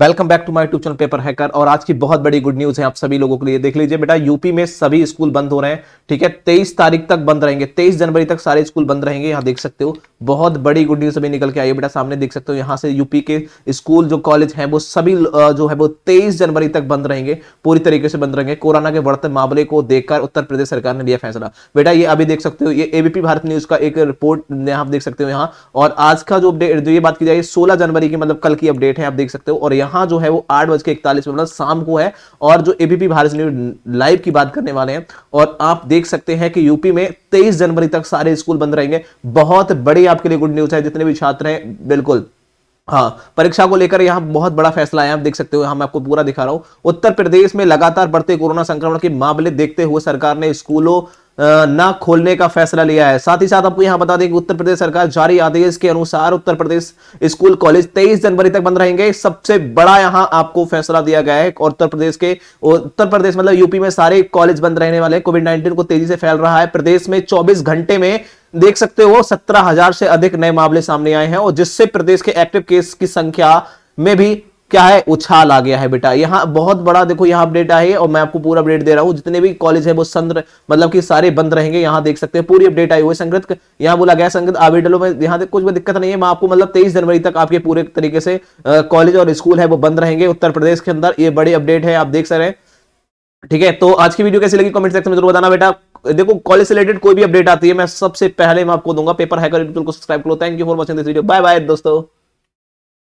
welcome back to my tube channel Paper Hacker और आज की बहुत बड़ी गुड न्यूज है आप सभी लोगों के लिए देख लीजिए बेटा यूपी में सभी स्कूल बंद हो रहे हैं ठीक है तेईस तारीख तक बंद रहेंगे तेईस जनवरी तक सारे स्कूल बंद रहेंगे यहाँ देख सकते हो बहुत बड़ी गुड न्यूज अभी निकल के आई है बेटा सामने देख सकते हो यहाँ से यूपी के स्कूल जो कॉलेज है वो सभी जो है वो तेईस जनवरी तक बंद रहेंगे पूरी तरीके से बंद रहेंगे कोरोना के बढ़ते मामले को देखकर उत्तर प्रदेश सरकार ने लिया फैसला बेटा ये अभी देख सकते हो ये एबीपी भारत न्यूज का एक रिपोर्ट यहाँ देख सकते हो यहाँ और आज का जो अपडेट ये बात की जाए सोलह जनवरी की मतलब कल की अपडेट है आप देख सकते हो और यहाँ यहां जो है वो आठ बज के इकतालीस मिनट मतलब शाम को है और जो एबीपी भारत न्यूज लाइव की बात करने वाले हैं और आप देख सकते हैं कि यूपी में तेईस जनवरी तक सारे स्कूल बंद रहेंगे बहुत बड़ी आपके लिए गुड न्यूज है जितने भी छात्र हैं बिल्कुल हाँ परीक्षा को लेकर यहाँ बहुत बड़ा फैसला है आप देख सकते हो हम आपको पूरा दिखा रहा हूँ उत्तर प्रदेश में लगातार बढ़ते कोरोना संक्रमण के मामले देखते हुए सरकार ने स्कूलों ना खोलने का फैसला लिया है साथ ही साथ आपको यहां बता दें कि उत्तर प्रदेश सरकार जारी आदेश के अनुसार उत्तर प्रदेश स्कूल कॉलेज 23 जनवरी तक बंद रहेंगे सबसे बड़ा यहां आपको फैसला दिया गया है और उत्तर प्रदेश के उत्तर प्रदेश मतलब यूपी में सारे कॉलेज बंद रहने वाले कोविड नाइन्टीन को तेजी से फैल रहा है प्रदेश में चौबीस घंटे में देख सकते हो सत्रह हजार से अधिक नए मामले सामने आए हैं और जिससे प्रदेश के एक्टिव केस की संख्या में भी क्या है उछाल आ गया है बेटा यहाँ बहुत बड़ा देखो यहाँ अपडेट आई है और मैं आपको पूरा अपडेट दे रहा हूँ जितने भी कॉलेज है वो संद्र मतलब कि सारे बंद रहेंगे यहाँ देख सकते हैं पूरी अपडेट आई हुई संगत यहाँ बोला गया संगत आवेडलों में यहाँ कुछ भी दिक्कत नहीं है मैं आपको मतलब तेईस जनवरी तक आपके पूरे तरीके से कॉलेज और स्कूल है वो बंद रहेंगे उत्तर प्रदेश के अंदर ये बड़ी अपडेट है आप देख सकते हैं ठीक है तो आज की वीडियो कैसी लगी कमेंट सेक्शन में जरूर बताना बेटा देखो कॉलेज से रिलेटेड कोई भी अपडेट आती है मैं सबसे पहले मैं आपको दूंगा पेपर हैकर को सब्सक्राइब करो thank you for watching this video bye bye दोस्तों